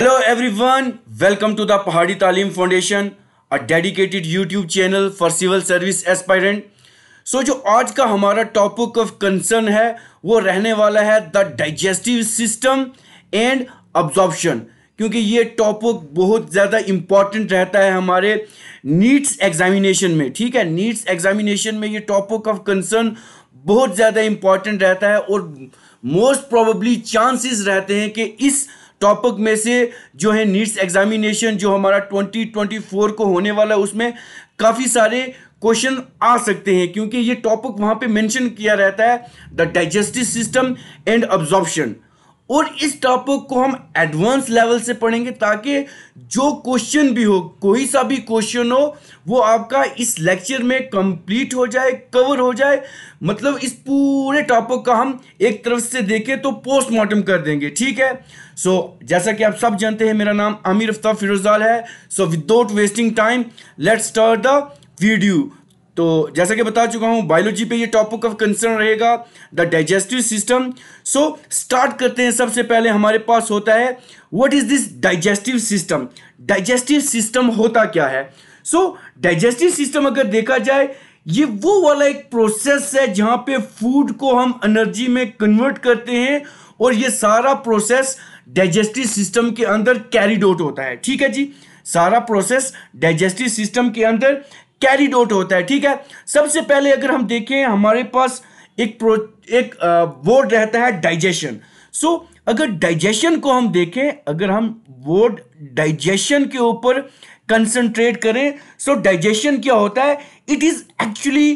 hello everyone welcome to the Pahadi Taleem foundation a dedicated YouTube channel for civil service aspirant so जो आज का हमारा topic of concern है वो रहने वाला है the digestive system and absorption क्योंकि ये टॉपिक बहुत ज़्यादा इम्पॉर्टेंट रहता है हमारे नीट्स एग्जामिनेशन में ठीक है नीट्स एग्जामिनेशन में ये टॉपिक ऑफ कंसर्न बहुत ज़्यादा इम्पॉर्टेंट रहता है और मोस्ट प्रोबेबली चांसेस रहते हैं कि इस टॉपिक में से जो है नीट्स एग्जामिनेशन जो हमारा 2024 को होने वाला है उसमें काफ़ी सारे क्वेश्चन आ सकते हैं क्योंकि ये टॉपिक वहां पे मेंशन किया रहता है the digestive system and absorption और इस टॉपिक को हम एडवांस लेवल से पढ़ेंगे ताकि जो क्वेश्चन भी हो कोई सा भी क्वेश्चन हो वो आपका इस लेक्चर में कंप्लीट हो जाए कवर हो जाए मतलब इस पूरे टॉपिक का हम एक तरफ से देखें तो पोस्टमार्टम कर देंगे ठीक है सो so, जैसा कि आप सब जानते हैं मेरा नाम आमिर अफ्ताब फिरोजाल है so without wasting time let start the video तो जैसा कि बता चुका हूं बायोलॉजी पे ये टॉपिक ऑफ कंसर्न रहेगा the digestive system so start करते हैं सबसे पहले हमारे पास होता है what is this digestive system digestive system होता क्या है सो डाइजेस्टिव सिस्टम अगर देखा जाए ये वो वाला एक प्रोसेस है जहां पे फूड को हम एनर्जी में कन्वर्ट करते हैं और ये सारा प्रोसेस डाइजेस्टिव सिस्टम के अंदर कैरिड आउट होता है ठीक है जी सारा प्रोसेस डाइजेस्टिव सिस्टम के अंदर कैरिड आउट होता है ठीक है सबसे पहले अगर हम देखें हमारे पास एक प्रो एक वर्ड रहता है डाइजेशन सो so, अगर डाइजेशन को हम देखें अगर हम वर्ड डाइजेशन के ऊपर कंसंट्रेट करें सो so डाइजेशन क्या होता है it is actually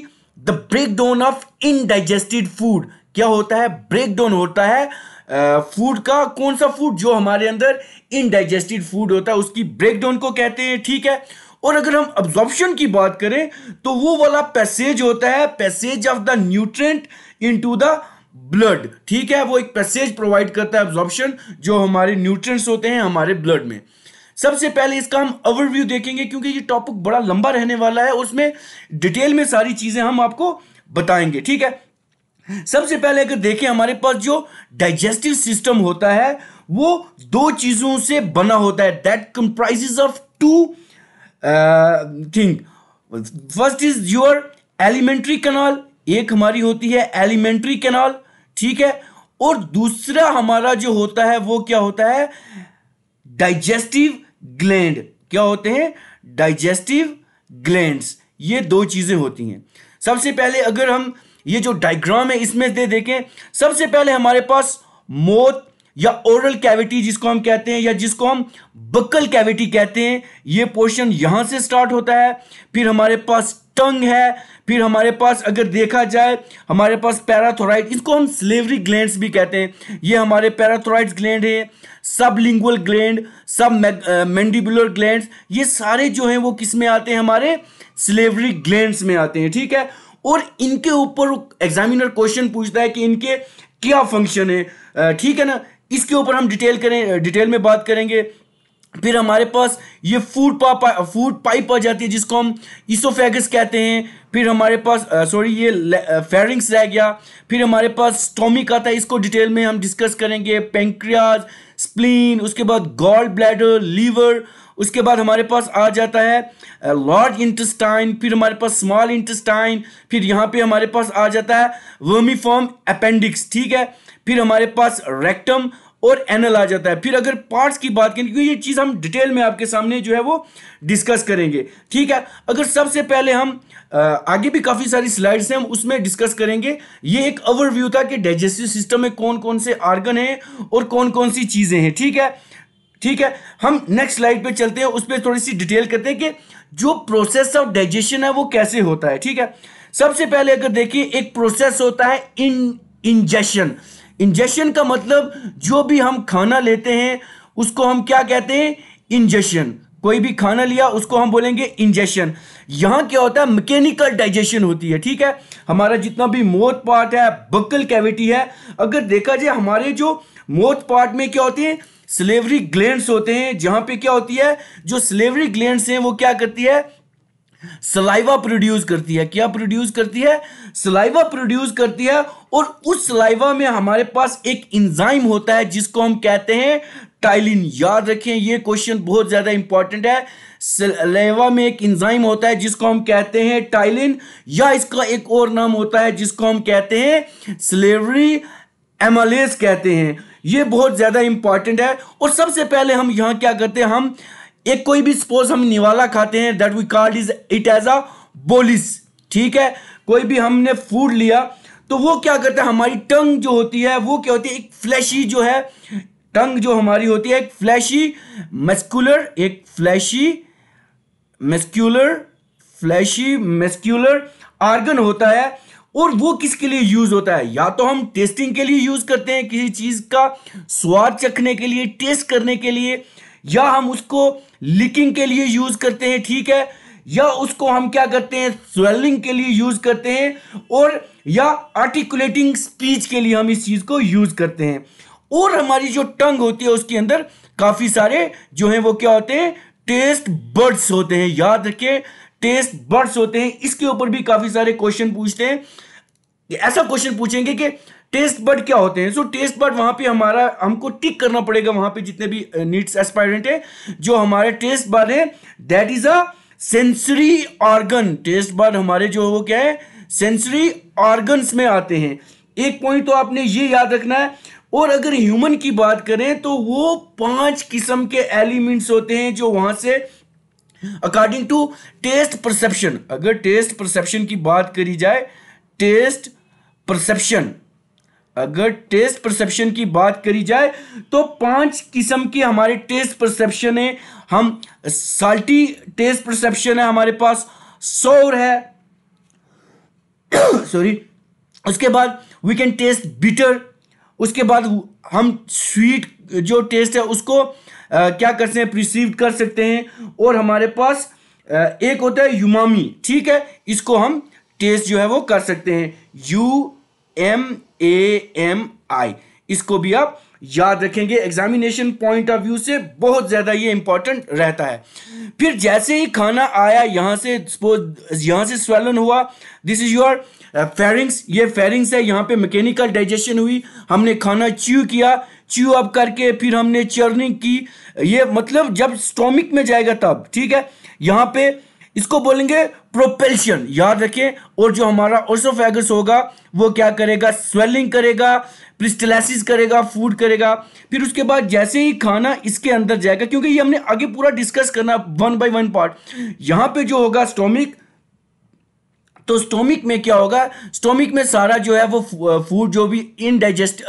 the break down of indigested food क्या होता है ब्रेक डाउन होता है फूड uh, का कौन सा फूड जो हमारे अंदर इनडाइजेस्टेड फूड होता है उसकी ब्रेक डाउन को कहते हैं ठीक है और अगर हम अब्जॉर्प्शन की बात करें तो वो वाला पैसेज होता है passage of the nutrient into the blood ठीक है वो एक पैसेज प्रोवाइड करता है एब्जॉर्प्शन जो हमारे न्यूट्रेंट्स होते हैं हमारे ब्लड में सबसे पहले इसका हम ओवरव्यू देखेंगे क्योंकि ये टॉपिक बड़ा लंबा रहने वाला है उसमें डिटेल में सारी चीज़ें हम आपको बताएंगे ठीक है सबसे पहले अगर देखें हमारे पास जो डाइजेस्टिव सिस्टम होता है वो दो चीज़ों से बना होता है that comprises of two thing first is your alimentary canal एक हमारी होती है एलिमेंट्री कैनाल ठीक है और दूसरा हमारा जो होता है वो क्या होता है डाइजेस्टिव ग्लैंड क्या होते हैं डाइजेस्टिव ग्लैंड्स ये दो चीज़ें होती हैं सबसे पहले अगर हम ये जो डायग्राम है इसमें दे देखें सबसे पहले हमारे पास मोथ या ओरल कैविटी जिसको हम कहते हैं या जिसको हम बकल कैविटी कहते हैं ये पोर्शन यहां से स्टार्ट होता है फिर हमारे पास टंग है फिर हमारे पास अगर देखा जाए हमारे पास पैराथोराइड इसको हम स्लेवरी ग्लैंड्स भी कहते हैं ये हमारे पैराथोराइड ग्लैंड है lingual gland submandibular gland ये सारे जो हैं वो किस में आते हैं हमारे स्लेवरी ग्लैंड में आते हैं ठीक है और इनके ऊपर एग्जामिनर क्वेश्चन पूछता है कि इनके क्या फंक्शन है ठीक है ना इसके ऊपर हम डिटेल करें डिटेल में बात करेंगे फिर हमारे पास ये फूड पाप फूड पाइप आ जाती है जिसको हम इसोफेगस कहते हैं फिर हमारे पास सॉरी ये फेरिंग्स रह गया फिर हमारे पास स्टोमिक आता है इसको डिटेल में हम डिस्कस करेंगे पेंक्रियाज स्प्लीन उसके बाद गॉल ब्लैडर लीवर उसके बाद हमारे पास आ जाता है लार्ज इंटेस्टाइन फिर हमारे पास स्मॉल इंटेस्टाइन फिर यहाँ पे हमारे पास आ जाता है वर्मी फॉर्म अपेंडिक्स ठीक है फिर हमारे पास रेक्टम और एनल आ जाता है फिर अगर पार्ट्स की बात करें क्योंकि ये चीज़ हम डिटेल में आपके सामने जो है वो डिस्कस करेंगे ठीक है अगर सबसे पहले हम आगे भी काफ़ी सारी स्लाइड्स हैं हम उसमें डिस्कस करेंगे ये एक ओवरव्यू था कि डाइजेस्टिव सिस्टम में कौन कौन से आर्गन हैं और कौन कौन सी चीज़ें हैं ठीक है ठीक है हम नेक्स्ट स्लाइड पर चलते हैं उस पर थोड़ी सी डिटेल करते हैं कि जो प्रोसेस ऑफ डाइजेशन है वो कैसे होता है ठीक है सबसे पहले अगर देखिए एक प्रोसेस होता है इन इंजेशन इंजेशन का मतलब जो भी हम खाना लेते हैं उसको हम क्या कहते हैं इंजेशन कोई भी खाना लिया उसको हम बोलेंगे इंजेशन यहां क्या होता है मैकेनिकल डाइजेशन होती है ठीक है हमारा जितना भी मोथ पार्ट है बक्कल कैविटी है अगर देखा जाए हमारे जो मोथ पार्ट में क्या होते हैं स्लेवरी ग्लैंड्स होते हैं जहां पे क्या होती है जो स्लेवरी ग्लैंड्स हैं वो क्या करती है सलाइवा प्रोड्यूस करती है क्या प्रोड्यूस करती है सलाइवा प्रोड्यूस करती है और उस सलाइवा में हमारे पास एक इंजाइम होता है जिसको हम कहते हैं टाइलिन याद रखें ये क्वेश्चन बहुत ज़्यादा इंपॉर्टेंट है सलाइवा में एक इंजाइम होता है जिसको हम कहते हैं टाइलिन या इसका एक और नाम होता है जिसको हम कहते हैं स्लेवरी एमलेस कहते हैं ये बहुत ज़्यादा इंपॉर्टेंट है और सबसे पहले हम यहां क्या करते हैं हम एक कोई भी सपोज हम निवाला खाते हैं that we called is it as a bolus ठीक है कोई भी हमने फूड लिया तो वो क्या करता है हमारी टंग जो होती है वो क्या होती है एक फ्लैशी जो है टंग जो हमारी होती है एक फ्लैशी मस्कुलर एक fleshy muscular fleshy muscular organ होता है और वो किसके लिए यूज होता है या तो हम टेस्टिंग के लिए यूज करते हैं किसी चीज का स्वाद चखने के लिए टेस्ट करने के लिए या हम उसको लिकिंग के लिए यूज करते हैं ठीक है या उसको हम क्या करते हैं स्वेलिंग के लिए यूज करते हैं और या आर्टिकुलेटिंग स्पीच के लिए हम इस चीज को यूज करते हैं और हमारी जो टंग होती है उसके अंदर काफी सारे जो है वो क्या होते हैं टेस्ट बर्ड्स होते हैं याद रखिए टेस्ट बर्ड्स होते हैं इसके ऊपर भी काफी सारे क्वेश्चन पूछते हैं ऐसा क्वेश्चन पूछेंगे कि टेस्ट बर्ड क्या होते हैं सो टेस्ट बर्ड वहां पे हमारा हमको टिक करना पड़ेगा वहां पे जितने भी नीड्स एस्पायरेंट है जो हमारे टेस्ट बर्ड है that is a sensory organ taste bud हमारे जो वो क्या है सेंसरी ऑर्गन्स में आते हैं एक पॉइंट तो आपने ये याद रखना है और अगर ह्यूमन की बात करें तो वो पांच किस्म के एलिमेंट्स होते हैं जो वहां से अकॉर्डिंग टू टेस्ट परसेप्शन अगर टेस्ट परसेप्शन की बात करी जाए टेस्ट परसेप्शन अगर टेस्ट परसेप्शन की बात करी जाए तो पांच किस्म के हमारे टेस्ट परसेप्शन है हम साल्टी टेस्ट परसेप्शन है हमारे पास सोर है सॉरी उसके बाद वी कैन टेस्ट बिटर उसके बाद हम स्वीट जो टेस्ट है उसको आ, क्या करते हैं प्रिसीव कर सकते हैं और हमारे पास आ, एक होता है यूमामी ठीक है इसको हम टेस्ट जो है वो कर सकते हैं U M A M I इसको भी आप याद रखेंगे एग्जामिनेशन पॉइंट ऑफ व्यू से बहुत ज़्यादा ये इंपॉर्टेंट रहता है फिर जैसे ही खाना आया यहाँ से सपोज यहाँ से स्वेलन हुआ दिस इज योर फेरिंग्स ये फेरिंग्स है यहाँ पे मैकेनिकल डाइजेशन हुई हमने खाना च्यू किया च्यू अप करके फिर हमने चर्निंग की ये मतलब जब स्टोमिक में जाएगा तब ठीक है यहाँ पे इसको बोलेंगे प्रोपेल्शन याद रखें और जो हमारा ओसोफेगस होगा वो क्या करेगा स्वेलिंग करेगा प्रिस्टलाइसिस करेगा फूड करेगा फिर उसके बाद जैसे ही खाना इसके अंदर जाएगा क्योंकि ये हमने आगे पूरा डिस्कस करना वन बाय वन पार्ट यहाँ पे जो होगा स्टोमिक तो स्टोमिक में क्या होगा स्टोमिक में सारा जो है वो फूड जो भी इनडाइजेस्ट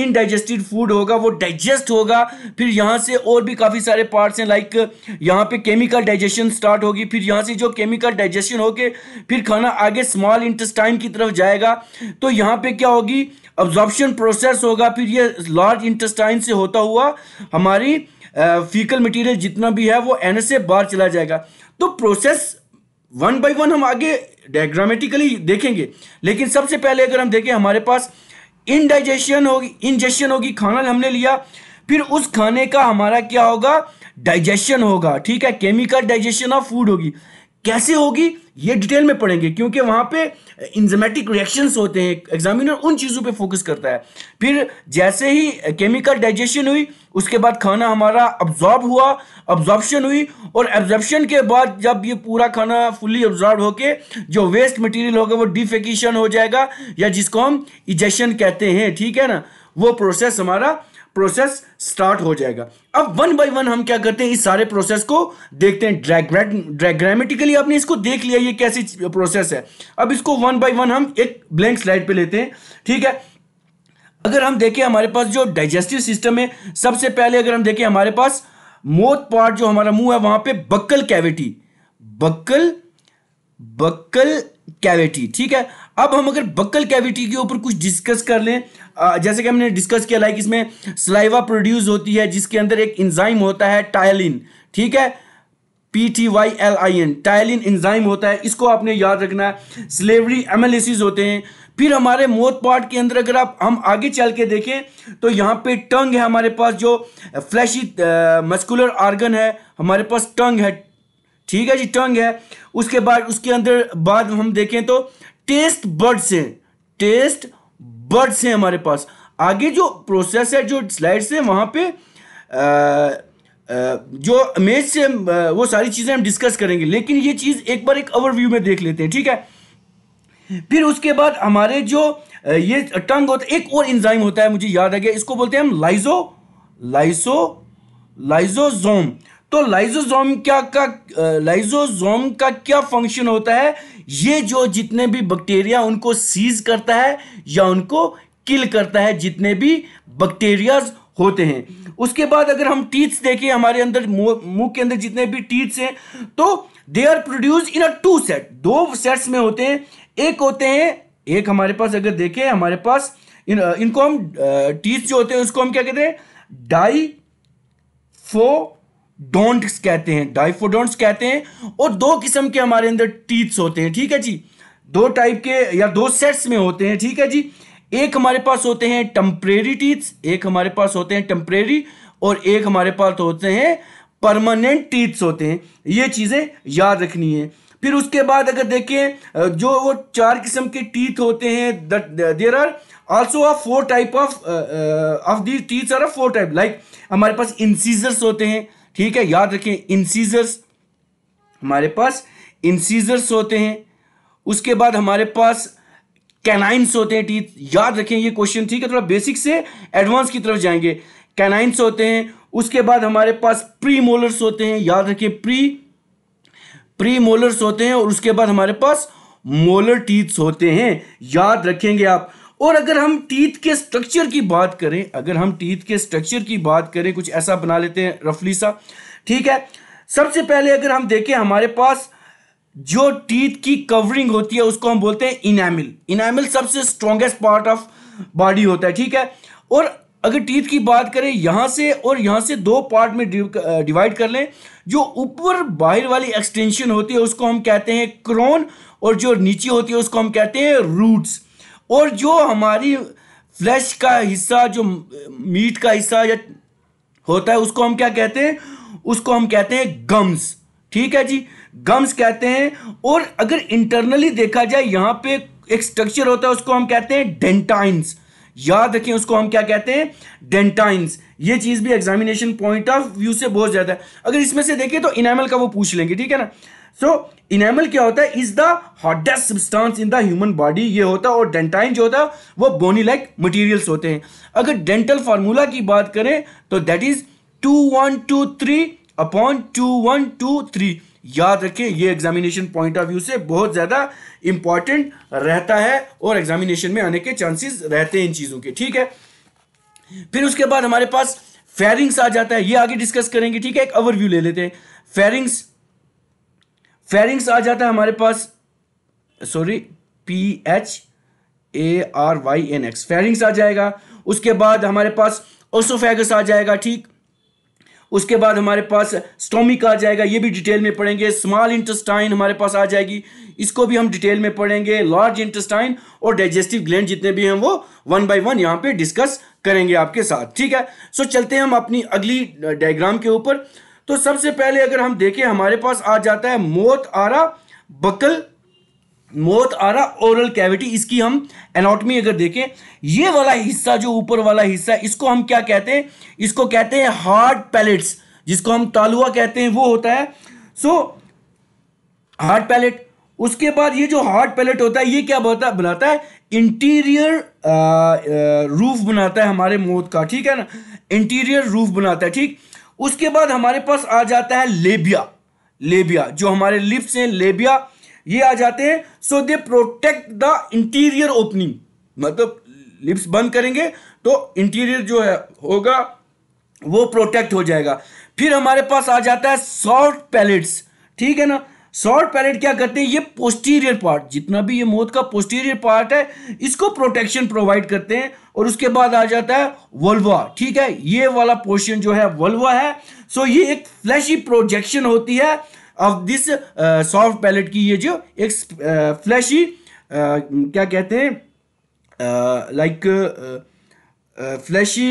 इनडाइजेस्टेड फूड होगा वो डाइजेस्ट होगा फिर यहाँ से और भी काफ़ी सारे पार्ट्स हैं लाइक यहाँ पे केमिकल डाइजेशन स्टार्ट होगी फिर यहाँ से जो केमिकल डाइजेशन होके फिर खाना आगे स्मॉल इंटेस्टाइन की तरफ जाएगा तो यहाँ पर क्या होगी ऑब्जॉर्बशन प्रोसेस होगा फिर ये लार्ज इंटेस्टाइन से होता हुआ हमारी फीकल मटेरियल जितना भी है वो एन से बाहर चला जाएगा तो प्रोसेस वन बाई वन हम आगे डायग्रामेटिकली देखेंगे लेकिन सबसे पहले अगर हम देखें हमारे पास इनडाइजेशन होगी इंजेशन होगी खाना हमने लिया फिर उस खाने का हमारा क्या होगा डाइजेशन होगा ठीक है केमिकल डाइजेशन ऑफ फूड होगी कैसे होगी ये डिटेल में पढ़ेंगे क्योंकि वहाँ पे इंजमेटिक रिएक्शंस होते हैं एग्जामिनर उन चीज़ों पे फोकस करता है फिर जैसे ही केमिकल डाइजेशन हुई उसके बाद खाना हमारा अब्जॉर्ब हुआ अब्जॉर्बशन हुई और एब्जॉर्बशन के बाद जब ये पूरा खाना फुली अब्जॉर्ब होके जो वेस्ट मटेरियल होगा वो डिफेकेशन हो जाएगा या जिसको हम इजेशन कहते हैं ठीक है ना वो प्रोसेस हमारा प्रोसेस स्टार्ट हो जाएगा अब वन बाय वन हम क्या करते हैं इस सारे प्रोसेस को देखते हैं ड्रैग्रामेटिकली आपने इसको देख लिया ये कैसी प्रोसेस है अब इसको वन बाय वन हम एक ब्लैंक स्लाइड पे लेते हैं ठीक है अगर हम देखें हमारे पास जो डाइजेस्टिव सिस्टम है सबसे पहले अगर हम देखें हमारे पास मोथ पार्ट जो हमारा मुंह है वहां पर buccal cavity buccal buccal cavity ठीक है अब हम अगर बक्कल कैविटी के ऊपर कुछ डिस्कस कर लें जैसे कि हमने डिस्कस किया लाइक इसमें स्लाइवा प्रोड्यूस होती है जिसके अंदर एक इंजाइम होता है टायलिन ठीक है P T Y L I N ptyalin enzyme होता है इसको आपने याद रखना है स्लेवरी एमलिसिस होते हैं फिर हमारे मोथ पार्ट के अंदर अगर आप हम आगे चल के देखें तो यहाँ पे टंग है हमारे पास जो फ्लैशी मस्कुलर आर्गन है हमारे पास टंग है ठीक है जी टंग है उसके बाद उसके अंदर बाद हम देखें तो टेस्ट बर्ड्स हैं टेस्ट बर्ड्स हैं हमारे पास आगे जो प्रोसेस है जो स्लाइड्स है वहाँ पे आ, आ, जो मेज से वो सारी चीज़ें हम डिस्कस करेंगे लेकिन ये चीज़ एक बार एक ओवरव्यू में देख लेते हैं ठीक है फिर उसके बाद हमारे जो ये टंग होता है एक और इंजाइम होता है मुझे याद आ गया इसको बोलते हैं हम लाइजो लाइसो लाइजोजोम तो लाइजोजोम क्या का लाइजोजोम का क्या फंक्शन होता है ये जो जितने भी बैक्टीरिया उनको सीज करता है या उनको किल करता है जितने भी बैक्टीरियाज होते हैं उसके बाद अगर हम टीथ्स देखें हमारे अंदर मुंह के अंदर जितने भी टीथ्स हैं तो they are produce in a two set दो सेट्स में होते हैं एक होते हैं एक हमारे पास अगर देखें हमारे पास इन इनको हम टीथ जो होते हैं उसको हम क्या कहते हैं डाई फो डोंट्स कहते हैं डाइफोडोंट्स कहते हैं और दो किस्म के हमारे अंदर टीथ्स होते हैं ठीक है जी दो टाइप के या दो सेट्स में होते हैं ठीक है जी एक हमारे पास होते हैं टम्परेरी टीथ्स एक हमारे पास होते हैं टम्परेरी और एक हमारे पास होते हैं परमानेंट टीथ्स होते हैं ये चीज़ें याद रखनी है फिर उसके बाद अगर देखें जो वो चार किस्म के टीथ होते हैं there are also are four type of of these teeth are are four type like हमारे पास इंसीजर्स होते हैं ठीक है याद रखें इंसीजर्स हमारे पास इंसीजर्स होते हैं उसके बाद हमारे पास कैनाइंस होते हैं टीथ याद रखें ये क्वेश्चन ठीक है थोड़ा बेसिक से एडवांस की तरफ जाएंगे कैनाइंस होते हैं उसके बाद हमारे पास प्री मोलर्स होते हैं याद रखें प्री प्री मोलर्स होते हैं और उसके बाद हमारे पास मोलर टीथ्स होते हैं याद रखेंगे आप और अगर हम टीथ के स्ट्रक्चर की बात करें अगर हम टीथ के स्ट्रक्चर की बात करें कुछ ऐसा बना लेते हैं रफली सा ठीक है सबसे पहले अगर हम देखें हमारे पास जो टीथ की कवरिंग होती है उसको हम बोलते हैं इनामिल इनामिल सबसे स्ट्रॉन्गेस्ट पार्ट ऑफ बॉडी होता है ठीक है और अगर टीथ की बात करें यहाँ से और यहाँ से दो पार्ट में डिवाइड कर लें जो ऊपर बाहर वाली एक्सटेंशन होती है उसको हम कहते हैं क्रोन और जो नीचे होती है उसको हम कहते हैं रूट्स और जो हमारी फ्लैश का हिस्सा जो मीट का हिस्सा या होता है उसको हम क्या कहते हैं उसको हम कहते हैं गम्स ठीक है जी गम्स कहते हैं और अगर इंटरनली देखा जाए यहां पे एक स्ट्रक्चर होता है उसको हम कहते हैं डेंटाइंस याद रखें उसको हम क्या कहते हैं डेंटाइंस ये चीज भी एग्जामिनेशन पॉइंट ऑफ व्यू से बहुत ज्यादा है अगर इसमें से देखें तो इनेमल का वो पूछ लेंगे ठीक है ना सो so, इनेमल क्या होता है is the hardest substance in the human body ये होता है और डेंटाइन जो होता है वो बोनी लाइक मटीरियल्स होते हैं अगर डेंटल फार्मूला की बात करें तो that is two one two three upon two one two three याद रखें ये एग्जामिनेशन पॉइंट ऑफ व्यू से बहुत ज़्यादा इंपॉर्टेंट रहता है और एग्जामिनेशन में आने के चांसेस रहते हैं इन चीज़ों के ठीक है फिर उसके बाद हमारे पास फेरिंग्स आ जाता है ये आगे डिस्कस करेंगे ठीक है एक ओवरव्यू ले लेते हैं फेरिंग्स फेरिंग्स आ जाता है हमारे पास sorry P H A R Y N X pharynx आ जाएगा उसके बाद हमारे पास ओसोफेगस आ जाएगा ठीक उसके बाद हमारे पास स्टोमिक आ जाएगा ये भी डिटेल में पढ़ेंगे स्मॉल इंटेस्टाइन हमारे पास आ जाएगी इसको भी हम डिटेल में पढ़ेंगे लार्ज इंटेस्टाइन और डाइजेस्टिव ग्लैंड जितने भी हैं वो वन बाय वन यहाँ पे डिस्कस करेंगे आपके साथ ठीक है सो चलते हैं हम अपनी अगली डायग्राम के ऊपर तो सबसे पहले अगर हम देखें हमारे पास आ जाता है mouth or a buccal ah or a oral cavity इसकी हम एनाटॉमी अगर देखें ये वाला हिस्सा जो ऊपर वाला हिस्सा इसको हम क्या कहते हैं इसको कहते हैं हार्ड पैलेट्स जिसको हम तालुआ कहते हैं वो होता है सो हार्ड पैलेट उसके बाद ये जो हार्ड पैलेट होता है ये क्या है बनाता है इंटीरियर रूफ बनाता है हमारे मोत का ठीक है ना इंटीरियर रूफ बनाता है ठीक उसके बाद हमारे पास आ जाता है लेबिया लेबिया जो हमारे लिप्स हैं लेबिया ये आ जाते हैं so they protect the interior opening मतलब लिप्स बंद करेंगे तो इंटीरियर जो है होगा वो प्रोटेक्ट हो जाएगा फिर हमारे पास आ जाता है सॉफ्ट पैलेट्स ठीक है ना सॉफ्ट पैलेट क्या करते हैं ये पोस्टीरियर पार्ट जितना भी ये मोद का पोस्टीरियर पार्ट है इसको प्रोटेक्शन प्रोवाइड करते हैं और उसके बाद आ जाता है वल्वा ठीक है ये वाला पोर्शन जो है वल्वा है सो ये एक फ्लैशी प्रोजेक्शन होती है ऑफ दिस सॉफ्ट पैलेट की ये जो एक फ्लैशी uh, uh, क्या कहते हैं लाइक फ्लैशी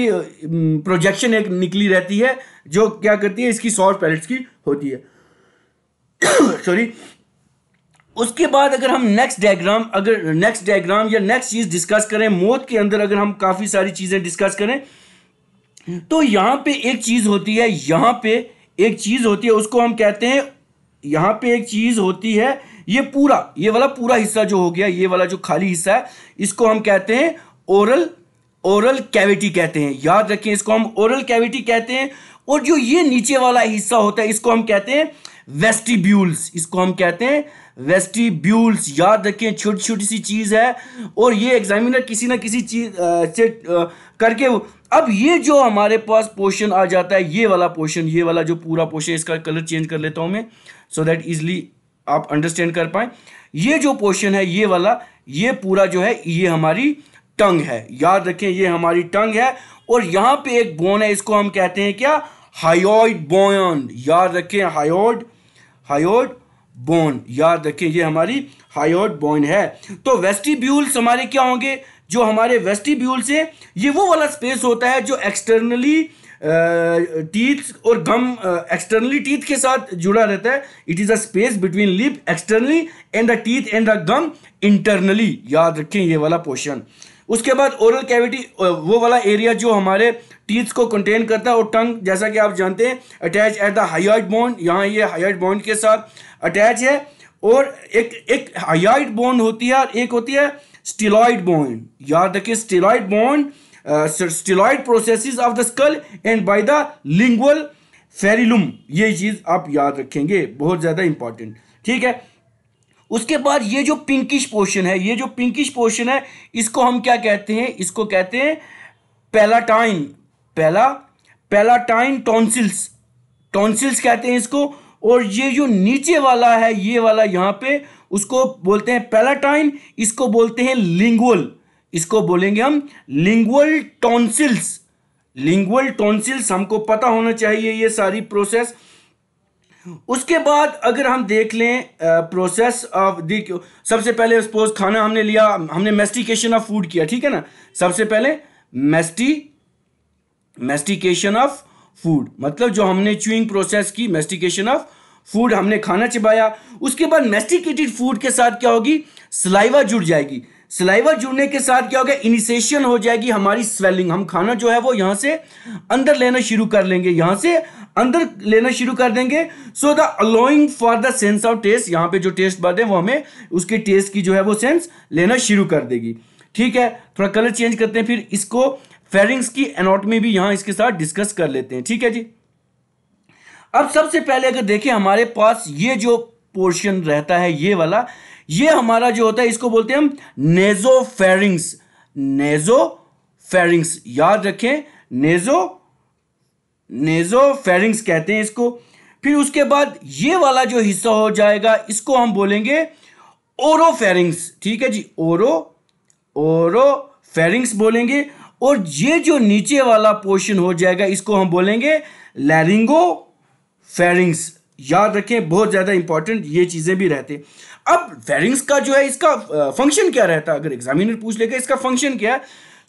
प्रोजेक्शन एक निकली रहती है जो क्या करती है इसकी सॉफ्ट पैलेट्स की होती है सॉरी उसके बाद अगर हम नेक्स्ट डायग्राम अगर नेक्स्ट डायग्राम या नेक्स्ट चीज़ डिस्कस करें मौत के अंदर अगर हम काफ़ी सारी चीज़ें डिस्कस करें तो यहां पे एक चीज़ होती है यहां पे एक चीज़ होती है उसको हम कहते हैं यहाँ पे एक चीज होती है ये पूरा ये वाला पूरा हिस्सा जो हो गया ये वाला जो खाली हिस्सा है इसको हम कहते हैं ओरल ओरल कैविटी कहते हैं याद रखें इसको हम ओरल कैविटी कहते हैं और जो ये नीचे वाला हिस्सा होता है इसको हम कहते हैं वेस्टिब्यूल्स इसको हम कहते हैं वेस्टिब्यूल्स याद रखें छोटी छोटी सी चीज है और ये एग्जामिनर किसी ना किसी चीज से करके अब ये जो हमारे पास पोर्शन आ जाता है ये वाला पोर्शन ये वाला जो पूरा पोर्शन इसका कलर चेंज कर लेता हूं मैं सो दैट इजली आप अंडरस्टैंड कर पाए ये जो पोर्शन है ये वाला ये पूरा जो है ये हमारी टंग है याद रखें ये हमारी टंग है और यहां पे एक बोन है इसको हम कहते हैं क्या हायोइड बोन याद रखें हायोड हायोड बोन याद रखें ये हमारी हायोड बोन है तो वेस्टिब्यूल्स हमारे क्या होंगे जो हमारे वेस्टिब्यूल्स है ये वो वाला स्पेस होता है जो एक्सटर्नली टीथ और गम एक्सटर्नली टीथ के साथ जुड़ा रहता है it is a space between lip externally and the teeth and the gum internally याद रखें ये वाला पोर्शन उसके बाद ओरल कैविटी वो वाला एरिया जो हमारे टीथ को कंटेन करता है और टंग जैसा कि आप जानते हैं attach at the hyoid bone यहाँ ये हाइड बॉन्ड के साथ अटैच है और एक एक हाइड बॉन्ड होती है और एक होती है स्टीलॉइड बॉन्ड याद रखिए styloid bone styloid processes of the skull and by the lingual frenulum ये चीज़ आप याद रखेंगे बहुत ज़्यादा इंपॉर्टेंट ठीक है उसके बाद ये जो पिंकिश पोर्शन है ये जो पिंकिश पोर्शन है इसको हम क्या कहते हैं इसको कहते हैं पेलाटाइन पेला पेलाटाइन टॉन्सिल्स टॉन्सिल्स कहते हैं इसको और ये जो नीचे वाला है ये वाला यहां पे उसको बोलते हैं पेलाटाइन इसको बोलते हैं लिंगुअल इसको बोलेंगे हम लिंगुअल टॉन्सिल्स लिंगुअल टॉन्सिल्स हमको पता होना चाहिए ये सारी प्रोसेस उसके बाद अगर हम देख लें प्रोसेस ऑफ दी सबसे पहले सपोज खाना हमने लिया हमने मेस्टिकेशन ऑफ फूड किया ठीक है ना सबसे पहले मेस्टी मेस्टिकेशन ऑफ फूड मतलब जो हमने च्यूइंग प्रोसेस की मेस्टिकेशन ऑफ फूड हमने खाना चबाया उसके बाद मेस्टिकेटेड फूड के साथ क्या होगी सलाइवा जुड़ जाएगी सलाइवा जुड़ने के साथ क्या होगा इनिशिएशन हो जाएगी हमारी स्वेलिंग हम खाना जो है वो यहां से अंदर लेना शुरू कर लेंगे यहां से अंदर लेना शुरू कर देंगे so the allowing for the sense of taste यहां पे जो टेस्ट बात है वो हमें उसके टेस्ट की जो है वो सेंस लेना शुरू कर देगी ठीक है थोड़ा कलर चेंज करते हैं फिर इसको फेरिंग्स की एनाटमी भी यहां इसके साथ डिस्कस कर लेते हैं ठीक है जी अब सबसे पहले अगर देखें हमारे पास ये जो पोर्शन रहता है ये वाला ये हमारा जो होता है इसको बोलते हैं हम नेजो फेरिंग्स नेजो फेरिंग्स याद रखें नेजो नेजो फेरिंग्स कहते हैं इसको फिर उसके बाद ये वाला जो हिस्सा हो जाएगा इसको हम बोलेंगे ओरो फेरिंग्स ठीक है जी ओरो ओरो फेरिंग्स बोलेंगे और ये जो नीचे वाला पोर्शन हो जाएगा इसको हम बोलेंगे लैरिंगो फेरिंग्स याद रखें बहुत ज़्यादा इंपॉर्टेंट ये चीज़ें भी रहते अब वेरिंग्स का जो है इसका फंक्शन क्या रहता है अगर एग्जामिनर पूछ लेगा इसका फंक्शन क्या है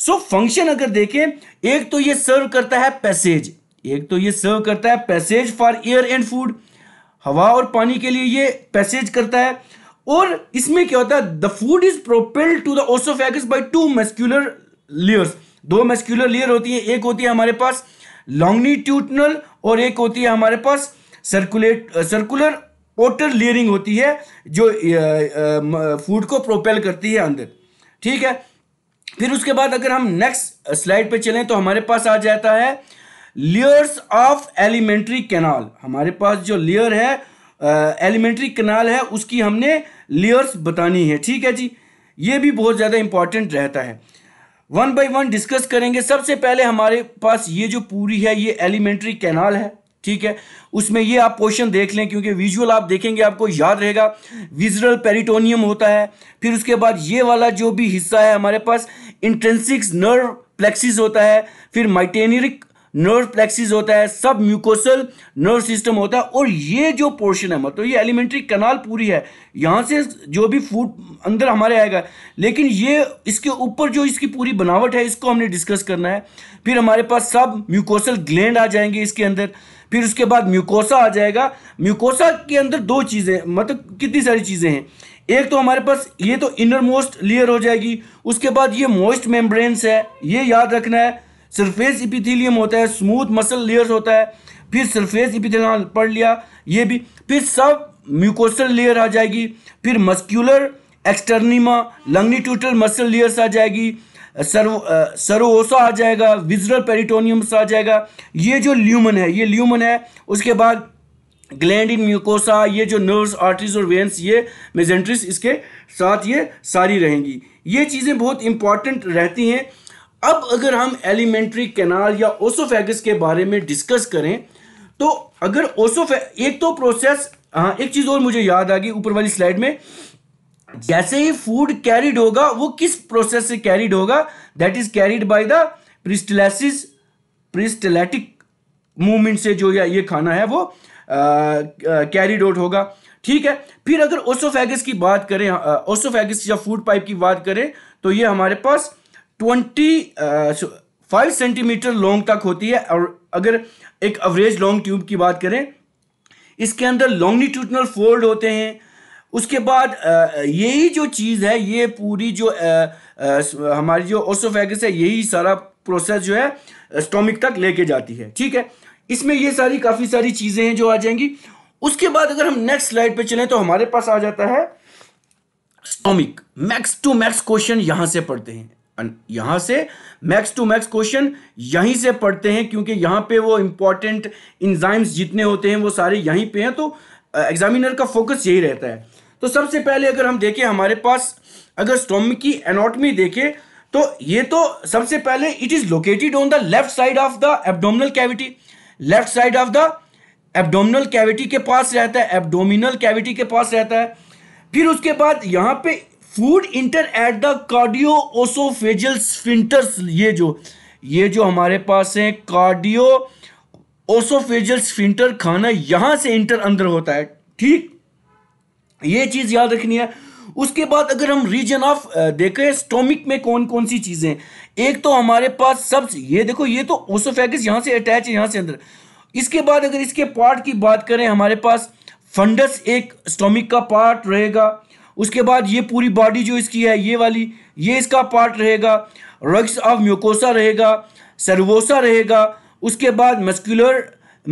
सो फंक्शन अगर देखें एक तो ये सर्व करता है पैसेज एक तो ये सर्व करता है passage for air and food हवा और पानी के लिए ये पैसेज करता है और इसमें क्या होता है the food is propelled to the oesophagus by two muscular layers दो मेस्क्यूलर लेयर होती है एक होती है हमारे पास लॉन्गिट्यूटनल और एक होती है हमारे पास सर्कुलेट सर्कुलर ओटर लेयरिंग होती है जो फूड uh, uh, को प्रोपेल करती है अंदर ठीक है फिर उसके बाद अगर हम नेक्स्ट स्लाइड uh, पे चलें तो हमारे पास आ जाता है लेयर्स ऑफ एलिमेंट्री कैनाल हमारे पास जो लेयर है एलिमेंट्री कैनाल है उसकी हमने लेयर्स बतानी है ठीक है जी ये भी बहुत ज़्यादा इंपॉर्टेंट रहता है वन बाय वन डिस्कस करेंगे सबसे पहले हमारे पास ये जो पूरी है ये एलिमेंट्री कैनाल है ठीक है उसमें ये आप पोर्शन देख लें क्योंकि विजुअल आप देखेंगे आपको याद रहेगा विजरल पेरिटोनियम होता है फिर उसके बाद ये वाला जो भी हिस्सा है हमारे पास इंट्रेंसिक्स नर्व प्लेक्सिस होता है फिर माइटेनिक नर्व प्लेक्सिस होता है सब म्यूकोसल नर्व सिस्टम होता है और ये जो पोर्शन है मतलब ये एलिमेंट्री कनाल पूरी है यहाँ से जो भी फूड अंदर हमारे आएगा लेकिन ये इसके ऊपर जो इसकी पूरी बनावट है इसको हमने डिस्कस करना है फिर हमारे पास सब म्यूकोसल ग्लैंड आ जाएंगे इसके अंदर फिर उसके बाद म्यूकोसा आ जाएगा म्यूकोसा के अंदर दो चीज़ें मतलब कितनी सारी चीज़ें हैं एक तो हमारे पास ये तो इनर मोस्ट लेयर हो जाएगी उसके बाद ये मोस्ट मेम्ब्रेन्स है ये याद रखना है सरफेस इपिथीलियम होता है स्मूथ मसल लेयर्स होता है फिर सरफेस इपिथेलियम पढ़ लिया ये भी फिर सब म्यूकोसल लेयर आ जाएगी फिर muscular externa longitudinal muscle layers आ जाएगी सर्व सरोसा आ जाएगा विजरल पेरिटोनियम्स आ जाएगा ये जो ल्यूमन है ये ल्यूमन है उसके बाद ग्लैंड इन म्यूकोसा ये जो नर्व्स आर्टरीज और वेंस ये मेजेंट्रिस इसके साथ ये सारी रहेंगी ये चीज़ें बहुत इंपॉर्टेंट रहती हैं अब अगर हम एलिमेंट्री कैनाल या ओसोफेगस के बारे में डिस्कस करें तो अगर ओसोफे एक तो प्रोसेस हाँ एक चीज़ और मुझे याद आ गई ऊपर वाली स्लाइड में जैसे ही फूड कैरिड होगा वो किस प्रोसेस से कैरिड होगा that is carried by the peristalsis peristaltic movement से जो ये खाना है वो कैरिड आउट होगा ठीक है फिर अगर ओसोफेगस की बात करें ओसोफेगस या फूड पाइप की बात करें तो ये हमारे पास ट्वेंटी फाइव सेंटीमीटर लॉन्ग तक होती है और अगर एक एवरेज लॉन्ग ट्यूब की बात करें इसके अंदर लॉन्गिट्यूटनल फोल्ड होते हैं उसके बाद यही जो चीज़ है ये पूरी जो हमारी जो ओसोफेगस है यही सारा प्रोसेस जो है स्टोमिक तक लेके जाती है ठीक है इसमें ये सारी काफ़ी सारी चीज़ें हैं जो आ जाएंगी उसके बाद अगर हम नेक्स्ट स्लाइड पे चलें तो हमारे पास आ जाता है stomach max to max question यहाँ से पढ़ते हैं यहां से मैक्स टू मैक्स क्वेश्चन यहीं से पढ़ते हैं क्योंकि यहां पे वो इंपॉर्टेंट इंजाइम्स जितने होते हैं वो सारे यहीं पे हैं तो एग्जामिनर का फोकस यही रहता है तो सबसे पहले अगर हम देखें हमारे पास अगर स्टोमी की एनाटमी देखें तो ये तो सबसे पहले it is located on the left side of the abdominal cavity left side of the abdominal cavity के पास रहता है एबडोमिनल कैविटी के पास रहता है फिर उसके बाद यहाँ पे food enter at the cardio oesophageal sphincters ये जो ये जो हमारे पास है कार्डियो ओसोफेजल स्फिंटर खाना यहां से इंटर अंदर होता है ठीक ये चीज याद रखनी है उसके बाद अगर हम रीजन ऑफ देखें स्टोमिक में कौन कौन सी चीजें एक तो हमारे पास सब ये देखो ये तो ओसोफेगस यहां से अटैच है यहां से अंदर इसके बाद अगर इसके पार्ट की बात करें हमारे पास फंडस एक स्टोमिक का पार्ट रहेगा उसके बाद ये पूरी बॉडी जो इसकी है ये वाली ये इसका पार्ट रहेगा रग्स ऑफ म्यूकोसा रहेगा सर्वोसा रहेगा उसके बाद मस्कुलर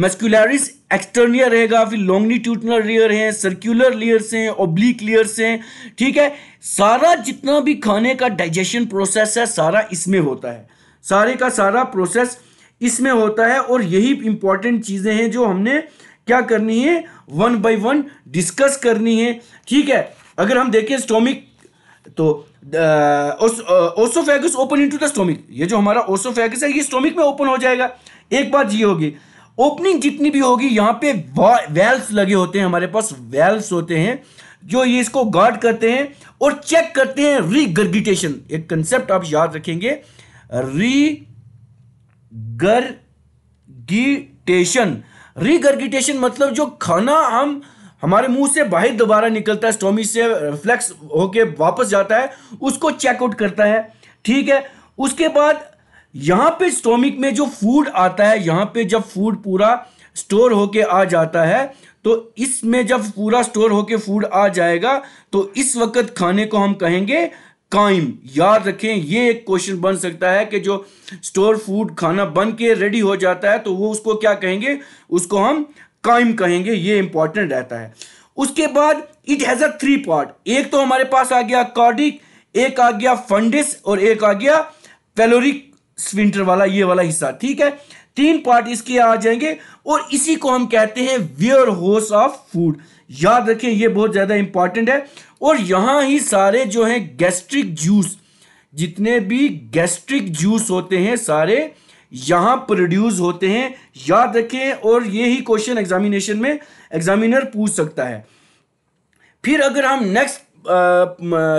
मस्कुलरिस एक्सटर्नियर रहेगा फिर लॉन्गिट्यूटनल लेयर है सर्कुलर लेयर्स हैं ओब्लिक लेयर्स हैं ठीक है सारा जितना भी खाने का डाइजेशन प्रोसेस है सारा इसमें होता है सारे का सारा प्रोसेस इसमें होता है और यही इंपॉर्टेंट चीज़ें हैं जो हमने क्या करनी है वन बाई वन डिस्कस करनी है ठीक है अगर हम देखें स्टोमिक तो oesophagus open into the stomach ये जो हमारा ओसोफेगस है ये स्टोमिक में ओपन हो जाएगा एक बात ये होगी ओपनिंग जितनी भी होगी यहाँ पे वेल्स लगे होते हैं हमारे पास वेल्स होते हैं जो ये इसको गार्ड करते हैं और चेक करते हैं रिगर्गिटेशन एक कंसेप्ट आप याद रखेंगे रिगर्गिटेशन रिगर्गिटेशन मतलब जो खाना हम हमारे मुंह से बाहर दोबारा निकलता है स्टोमी से रिफ्लेक्स होके वापस जाता है उसको चेकआउट करता है ठीक है उसके बाद यहां पे स्टोमिक में जो फूड आता है यहां पे जब फूड पूरा स्टोर होके आ जाता है तो इसमें जब पूरा स्टोर होके फूड आ जाएगा तो इस वक्त खाने को हम कहेंगे काइम याद रखें ये एक क्वेश्चन बन सकता है कि जो स्टोर फूड खाना बन के रेडी हो जाता है तो वो उसको क्या कहेंगे उसको हम काइम कहेंगे ये इंपॉर्टेंट रहता है उसके बाद it has a three part एक तो हमारे पास आ गया कार्डिक एक आ गया फंडिस और एक आ गया पेलोरिक स्विंटर वाला ये वाला हिस्सा ठीक है तीन पार्ट इसके आ जाएंगे और इसी को हम कहते हैं वियर होस ऑफ फूड याद रखें ये बहुत ज़्यादा इंपॉर्टेंट है और यहां ही सारे जो हैं गैस्ट्रिक जूस जितने भी गैस्ट्रिक जूस होते हैं सारे यहां प्रोड्यूस होते हैं याद रखें और ये ही क्वेश्चन एग्जामिनेशन में एग्जामिनर पूछ सकता है फिर अगर हम नेक्स्ट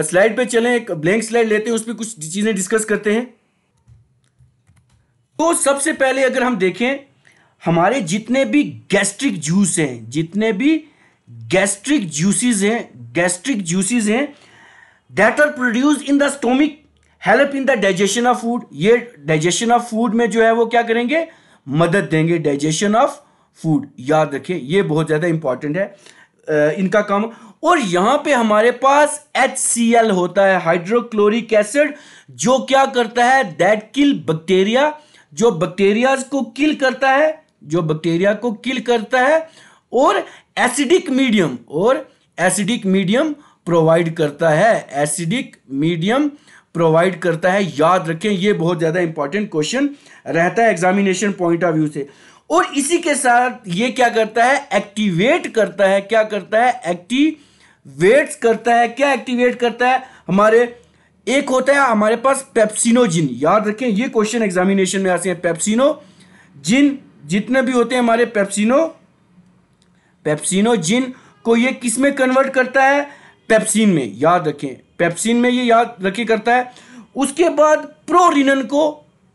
स्लाइड पे चलें एक ब्लैंक स्लाइड लेते हैं उस पर कुछ चीज़ें डिस्कस करते हैं तो सबसे पहले अगर हम देखें हमारे जितने भी गैस्ट्रिक जूस हैं जितने भी गैस्ट्रिक जूसेस हैं गैस्ट्रिक जूसेस हैं that are produce in the stomach help in the digestion of food ये डाइजेशन ऑफ फूड में जो है वो क्या करेंगे मदद देंगे डाइजेशन ऑफ फूड याद रखें ये बहुत ज़्यादा इंपॉर्टेंट है इनका काम और यहां पे हमारे पास एच होता है हाइड्रोक्लोरिक एसिड जो क्या करता है दैट किल बैक्टीरिया जो बैक्टीरियाज को किल करता है जो बैक्टीरिया को किल करता है और एसिडिक मीडियम और एसिडिक मीडियम प्रोवाइड करता है एसिडिक मीडियम प्रोवाइड करता है याद रखें ये बहुत ज़्यादा इंपॉर्टेंट क्वेश्चन रहता है एग्जामिनेशन पॉइंट ऑफ व्यू से और इसी के साथ ये क्या करता है एक्टिवेट करता है क्या करता है एक्टिवेट करता है क्या एक्टिवेट करता है हमारे एक होता है हमारे पास पेप्सिनोजिन याद रखें ये क्वेश्चन एग्जामिनेशन में आते हैं पेप्सिनो जिन जितने भी होते हैं हमारे पेप्सिनो पेप्सिनो जिन को ये किस में कन्वर्ट करता है पेप्सिन में याद रखें पेप्सिन में ये याद रखे करता है उसके बाद प्रोरिनन को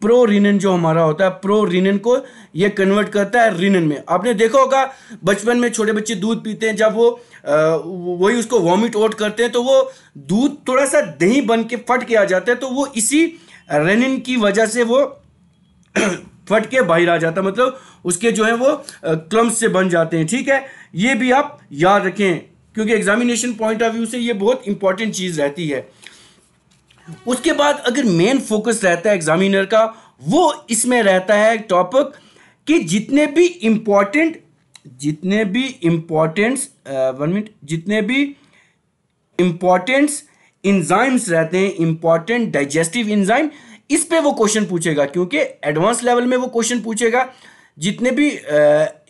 प्रो रिनन जो हमारा होता है प्रो रिनन को ये कन्वर्ट करता है रिनन में आपने देखा होगा बचपन में छोटे बच्चे दूध पीते हैं जब वो वही उसको वॉमिट आउट करते हैं तो वो दूध थोड़ा सा दही बन के फट के आ जाता है तो वो इसी रेनिन की वजह से वो फट के बाहर आ जाता है मतलब उसके जो है वो क्लम्स से बन जाते हैं ठीक है ये भी आप याद रखें क्योंकि एग्जामिनेशन पॉइंट ऑफ व्यू से ये बहुत इंपॉर्टेंट चीज़ रहती है उसके बाद अगर मेन फोकस रहता है एग्जामिनर का वो इसमें रहता है टॉपिक कि जितने भी इम्पोर्टेंट जितने भी इम्पोर्टेंट्स वन मिनट जितने भी इम्पोर्टेंट्स इंजाइम्स रहते हैं इंपॉर्टेंट डाइजेस्टिव इंजाइम इस पे वो क्वेश्चन पूछेगा क्योंकि एडवांस लेवल में वो क्वेश्चन पूछेगा जितने भी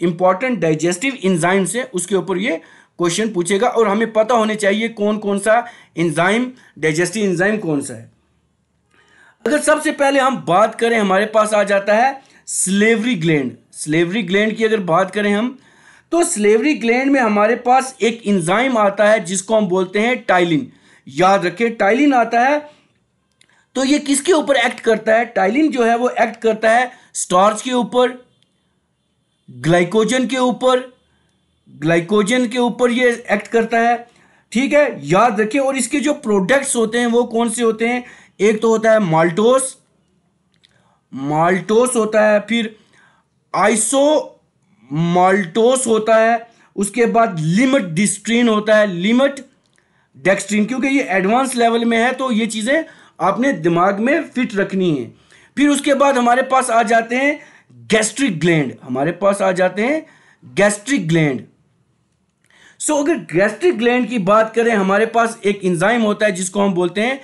इम्पॉर्टेंट डाइजेस्टिव इंजाइम्स हैं उसके ऊपर ये क्वेश्चन पूछेगा और हमें पता होने चाहिए कौन कौन सा इंजाइम डाइजेस्टिव इंजाइम कौन सा है अगर सबसे पहले हम बात करें हमारे पास आ जाता है स्लेवरी ग्लैंड स्लेवरी ग्लैंड की अगर बात करें हम तो स्लेवरी ग्लैंड में हमारे पास एक इंजाइम आता है जिसको हम बोलते हैं टाइलिन याद रखें टाइलिन आता है तो ये किसके ऊपर एक्ट करता है टाइलिन जो है वो एक्ट करता है स्टार्च के ऊपर ग्लाइकोजन के ऊपर ग्लाइकोजन के ऊपर ये एक्ट करता है ठीक है याद रखें और इसके जो प्रोडक्ट्स होते हैं वो कौन से होते हैं एक तो होता है माल्टोस माल्टोस होता है फिर आइसो माल्टोस होता है उसके बाद लिमिट डिस्ट्रीन होता है लिमिट डेक्सट्रीन क्योंकि ये एडवांस लेवल में है तो ये चीज़ें आपने दिमाग में फिट रखनी है फिर उसके बाद हमारे पास आ जाते हैं गैस्ट्रिक ग्लैंड हमारे पास आ जाते हैं गैस्ट्रिक ग्लैंड सो अगर गैस्ट्रिक ग्लैंड की बात करें हमारे पास एक इंजाइम होता है जिसको हम बोलते हैं